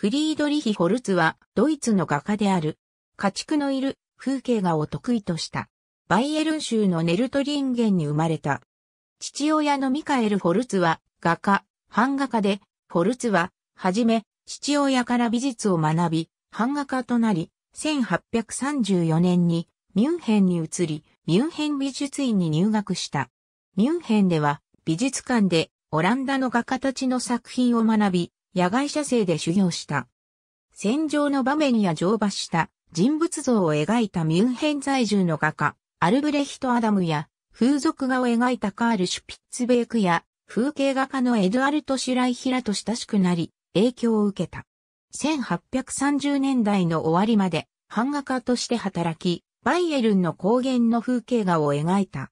フリードリヒ・ホルツはドイツの画家である。家畜のいる風景画を得意とした。バイエルン州のネルトリンゲンに生まれた。父親のミカエル・ホルツは画家、版画家で、ホルツは、はじめ、父親から美術を学び、版画家となり、1834年にミュンヘンに移り、ミュンヘン美術院に入学した。ミュンヘンでは美術館でオランダの画家たちの作品を学び、野外写生で修行した。戦場の場面や乗馬した人物像を描いたミュンヘン在住の画家、アルブレヒト・アダムや、風俗画を描いたカール・シュピッツベークや、風景画家のエドアルト・シュライヒラと親しくなり、影響を受けた。1830年代の終わりまで、版画家として働き、バイエルンの高原の風景画を描いた。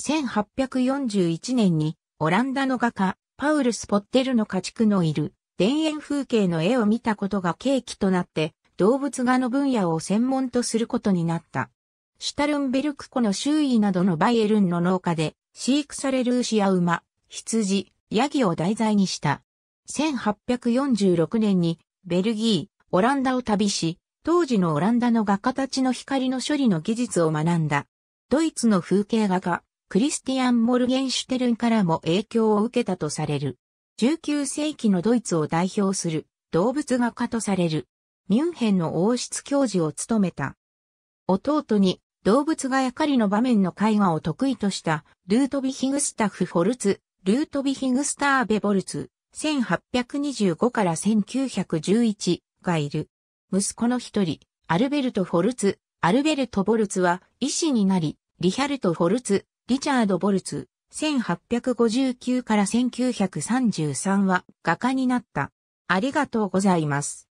1841年に、オランダの画家、パウルス・ポッテルの家畜のいる田園風景の絵を見たことが契機となって、動物画の分野を専門とすることになった。シュタルンベルク湖の周囲などのバイエルンの農家で、飼育される牛や馬、羊、ヤギを題材にした。1846年に、ベルギー、オランダを旅し、当時のオランダの画家たちの光の処理の技術を学んだ。ドイツの風景画家、クリスティアン・モルゲンシュテルンからも影響を受けたとされる。19世紀のドイツを代表する動物画家とされる、ミュンヘンの王室教授を務めた。弟に動物画や狩りの場面の絵画を得意としたルートビヒグスタフ・フォルツ、ルートビヒグスターベ・ボルツ、1825から1911がいる。息子の一人、アルベルト・フォルツ、アルベルト・ボルツは医師になり、リヒャルト・フォルツ、リチャード・ボルツ、1859から1933は画家になった。ありがとうございます。